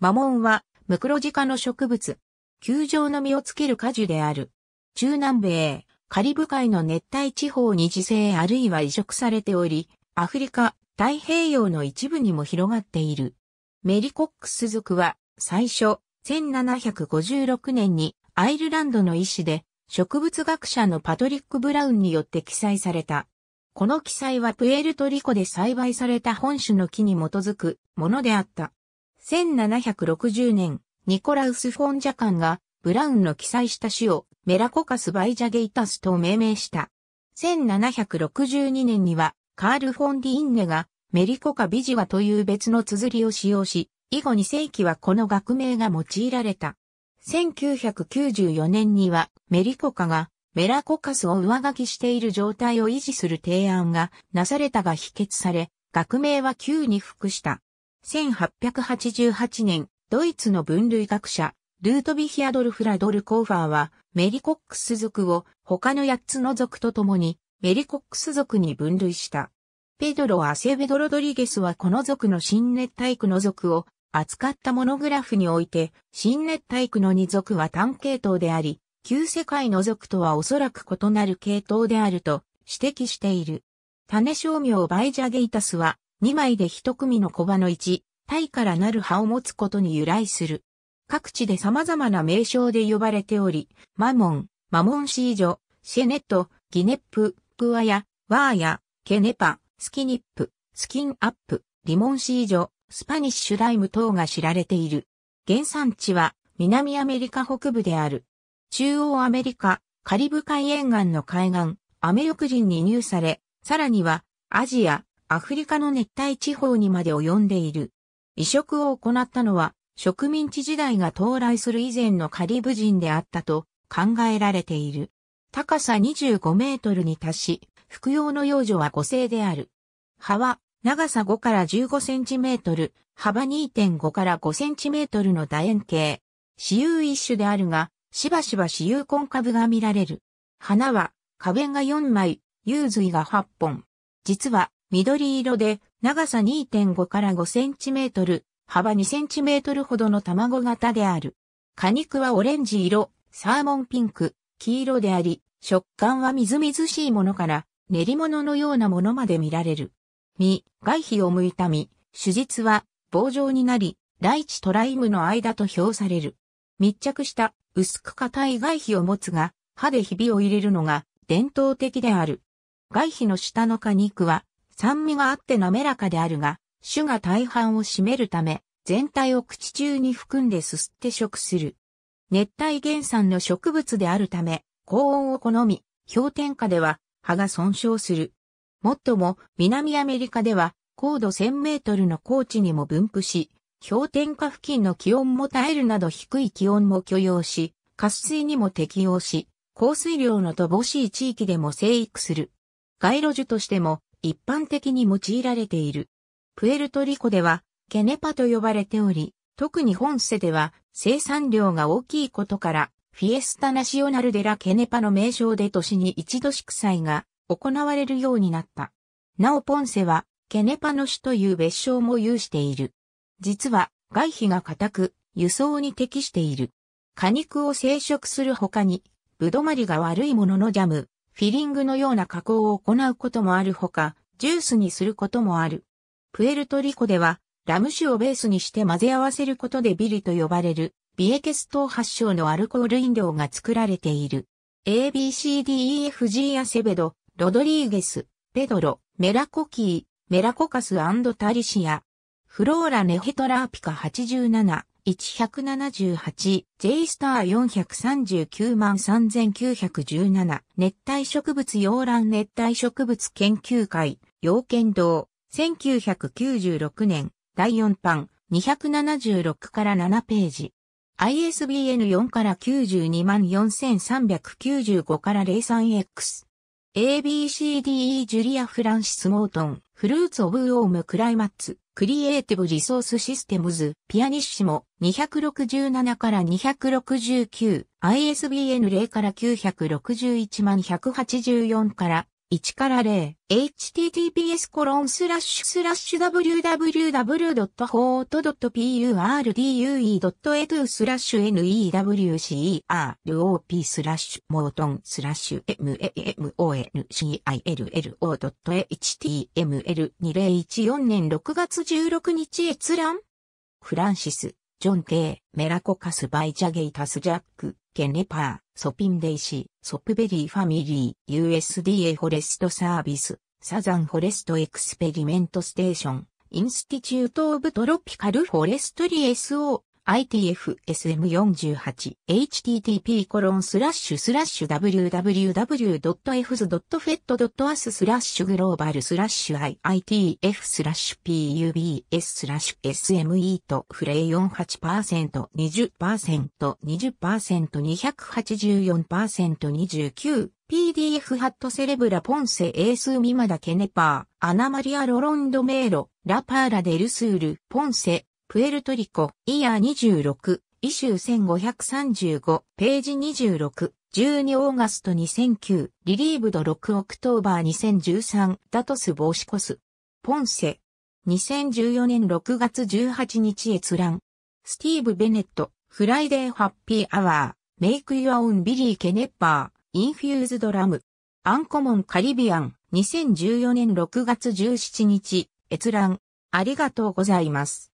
マモンは、ムクロジ科の植物。球状の実をつける果樹である。中南米、カリブ海の熱帯地方に自生あるいは移植されており、アフリカ、太平洋の一部にも広がっている。メリコックス族は、最初、1756年にアイルランドの医師で、植物学者のパトリック・ブラウンによって記載された。この記載はプエルトリコで栽培された本種の木に基づくものであった。1760年、ニコラウス・フォン・ジャカンが、ブラウンの記載した詩を、メラコカス・バイジャゲイタスと命名した。1762年には、カール・フォン・ディ・インネが、メリコカ・ビジワという別の綴りを使用し、以後2世紀はこの学名が用いられた。1994年には、メリコカが、メラコカスを上書きしている状態を維持する提案がなされたが否決され、学名は旧に服した。1888年、ドイツの分類学者、ルートビヒアドルフ・ラドル・コーファーは、メリコックス族を他の8つの族と共に、メリコックス族に分類した。ペドロ・アセベド・ロドリゲスはこの族の新熱帯区の族を扱ったモノグラフにおいて、新熱帯区の2族は単系統であり、旧世界の族とはおそらく異なる系統であると指摘している。種商名バイジャゲイタスは2枚で1組の小葉の1、体からなる葉を持つことに由来する。各地で様々な名称で呼ばれており、マモン、マモンシージョ、シェネット、ギネップ、グワヤ、ワーヤ、ケネパ、スキニップ、スキンアップ、リモンシージョ、スパニッシュライム等が知られている。原産地は南アメリカ北部である。中央アメリカ、カリブ海沿岸の海岸、アメ横人に入され、さらにはアジア、アフリカの熱帯地方にまで及んでいる。移植を行ったのは植民地時代が到来する以前のカリブ人であったと考えられている。高さ25メートルに達し、服用の幼女は5世である。葉は長さ5から15センチメートル、幅2.5から5センチメートルの楕円形。私有一種であるが、しばしば私有根株が見られる。花は、花弁が4枚、幽髄が8本。実は、緑色で長さ2.5から5センチメートル、幅2センチメートルほどの卵型である。果肉はオレンジ色、サーモンピンク、黄色であり、食感はみずみずしいものから練り物のようなものまで見られる。実、外皮を剥いた実、手術は棒状になり、大地とライムの間と評される。密着した薄く硬い外皮を持つが、歯でひびを入れるのが伝統的である。外皮の下の果肉は酸味があって滑らかであるが、種が大半を占めるため、全体を口中に含んですすって食する。熱帯原産の植物であるため、高温を好み、氷点下では葉が損傷する。もっとも、南アメリカでは、高度1000メートルの高地にも分布し、氷点下付近の気温も耐えるなど低い気温も許容し、渇水にも適応し、降水量の乏しい地域でも生育する。街路樹としても一般的に用いられている。プエルトリコでは、ケネパと呼ばれており、特に本世では生産量が大きいことから、フィエスタナシオナルデラケネパの名称で年に一度祝祭が行われるようになった。なおポンセは、ケネパの種という別称も有している。実は、外皮が硬く、輸送に適している。果肉を生殖する他に、ぶどまりが悪いもののジャム、フィリングのような加工を行うこともあるほか、ジュースにすることもある。プエルトリコでは、ラム酒をベースにして混ぜ合わせることでビリと呼ばれる、ビエケス島発祥のアルコール飲料が作られている。ABCDEFG アセベド、ロドリーゲス、ペドロ、メラコキー、メラコカスタリシア。フローラネヘトラーピカ87、178、J スター439万3917、熱帯植物洋蘭熱帯植物研究会、洋剣堂、1996年、第4版、276から7ページ。ISBN 4から92万4395から 03X。ABCDE ジュリア・フランシス・モートン、フルーツ・オブ・ウーム・クライマッツ。クリエイティブリソースシステムズ、ピアニッシモ、267から269、ISBN 0から961万184から1から0、https コロンスラッシュスラッシュ www.hot.purdue.edu スラッシュ newcerop スラッシュモートンスラッシュ mamoncillo.html2014 年6月16日閲覧フランシス、ジョン・テイ、メラコカス・バイジャゲイタス・ジャック。ケネパー、ソピンデイシ、ソプベリーファミリー、USDA フォレストサービス、サザンフォレストエクスペリメントステーション、インスティチュートオブトロピカルフォレストリ SO、ITFSM48 http コロンスラッシュスラッシュ w w w f z f e d u s スラッシュグローバルスラッシュ IITF スラッシュ PUBS スラッシュ SME とフレイ 48%20%20%284%29 PDF ハットセレブラポンセエースミマダケネパー、アナマリア・ロロンドメーロ、ラパーラ・デルスール、ポンセ、プエルトリコ、イヤー26、イシュー1535、ページ26、12オーガスト2009、リリーブド6オクトーバー2013、ダトス・ボーシコス。ポンセ。2014年6月18日閲覧。スティーブ・ベネット、フライデー・ハッピー・アワー、メイク・ユア・オン・ビリー・ケネッパー、インフューズ・ドラム。アンコモン・カリビアン、2014年6月17日、閲覧。ありがとうございます。